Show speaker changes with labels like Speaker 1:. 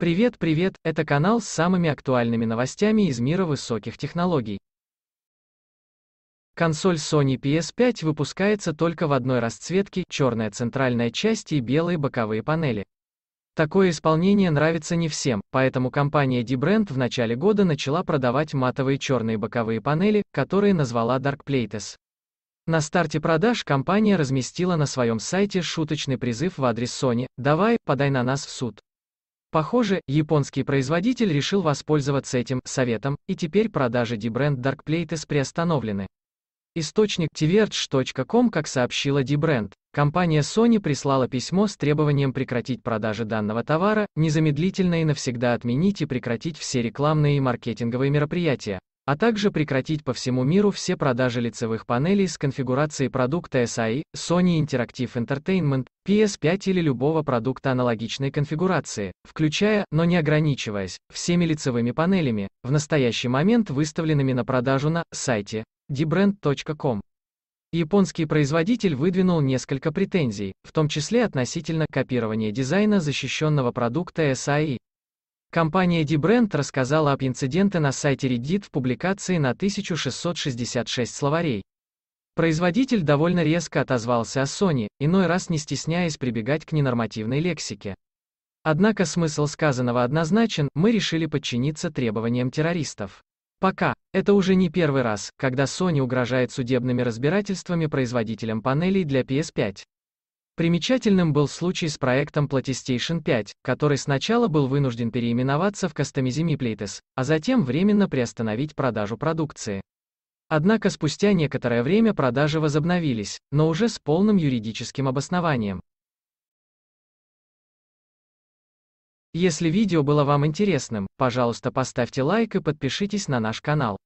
Speaker 1: Привет, привет, это канал с самыми актуальными новостями из мира высоких технологий. Консоль Sony PS5 выпускается только в одной расцветке, черная центральная часть и белые боковые панели. Такое исполнение нравится не всем, поэтому компания D-Brand в начале года начала продавать матовые черные боковые панели, которые назвала Dark Plates. На старте продаж компания разместила на своем сайте шуточный призыв в адрес Sony «Давай, подай на нас в суд». Похоже, японский производитель решил воспользоваться этим советом, и теперь продажи Dbrand Darkplates приостановлены. Источник tverge.com, как сообщила Dbrand, компания Sony прислала письмо с требованием прекратить продажи данного товара, незамедлительно и навсегда отменить и прекратить все рекламные и маркетинговые мероприятия а также прекратить по всему миру все продажи лицевых панелей с конфигурацией продукта SI, Sony Interactive Entertainment, PS5 или любого продукта аналогичной конфигурации, включая, но не ограничиваясь, всеми лицевыми панелями, в настоящий момент выставленными на продажу на сайте dbrand.com. Японский производитель выдвинул несколько претензий, в том числе относительно копирования дизайна защищенного продукта SAI, Компания DeBrand рассказала об инциденте на сайте Reddit в публикации на 1666 словарей. Производитель довольно резко отозвался о Sony, иной раз не стесняясь прибегать к ненормативной лексике. Однако смысл сказанного однозначен, мы решили подчиниться требованиям террористов. Пока. Это уже не первый раз, когда Sony угрожает судебными разбирательствами производителям панелей для PS5. Примечательным был случай с проектом PlayStation 5, который сначала был вынужден переименоваться в Customizimi Plates, а затем временно приостановить продажу продукции. Однако спустя некоторое время продажи возобновились, но уже с полным юридическим обоснованием. Если видео было вам интересным, пожалуйста поставьте лайк и подпишитесь на наш канал.